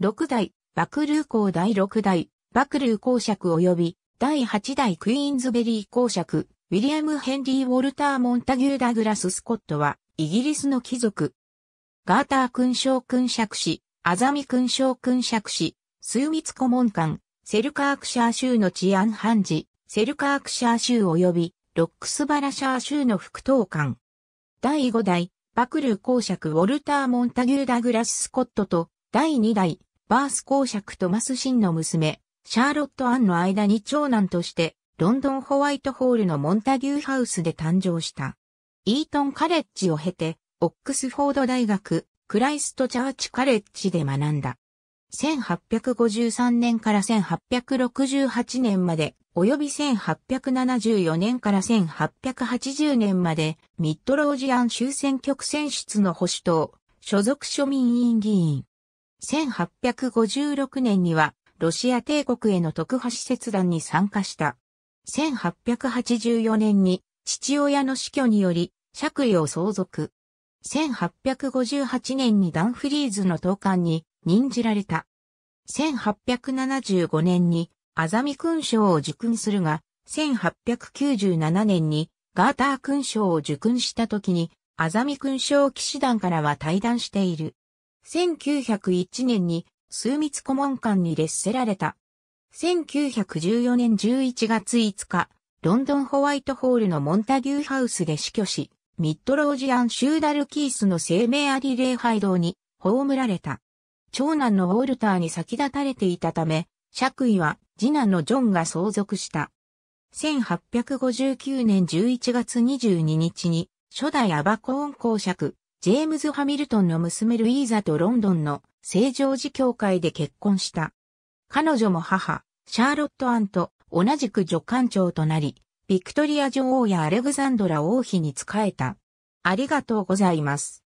六代、ルー公第六代、ルー公爵及び、第八代クイーンズベリー公爵、ウィリアム・ヘンリー・ウォルター・モンタギュー・ダグラス・スコットは、イギリスの貴族。ガーター勲章勲爵士、アザミ勲章勲爵士、スーミツ顧問官、セルカークシャー州の治安判事、セルカークシャー州及び、ロックスバラシャー州の副統官。第五代、バクルー公爵ウォルター・モンタギュー・ダグラス・スコットと、第二代、バース公爵とマス・シンの娘、シャーロット・アンの間に長男として、ロンドンホワイトホールのモンタギューハウスで誕生した。イートンカレッジを経て、オックスフォード大学、クライストチャーチカレッジで学んだ。1853年から1868年まで、および1874年から1880年まで、ミッドロージアン州選挙区選出の保守党、所属庶民委員議員。1856年には、ロシア帝国への特派使節団に参加した。1884年に、父親の死去により、爵位を相続。1858年にダンフリーズの投函に任じられた。1875年にアザミ勲章を受勲するが、1897年にガーター勲章を受勲した時に、アザミ勲章騎士団からは退団している。1901年に枢密顧問官に列せられた。1914年11月5日、ロンドンホワイトホールのモンタギューハウスで死去し、ミッドロージアン・シューダルキースの生命あり礼拝堂に葬られた。長男のウォルターに先立たれていたため、爵位は次男のジョンが相続した。1859年11月22日に初代アバコーン公爵、ジェームズ・ハミルトンの娘ルイーザとロンドンの聖ジョージ教会で結婚した。彼女も母、シャーロット・アンと同じく助官長となり、ビクトリア女王やアレグザンドラ王妃に仕えた。ありがとうございます。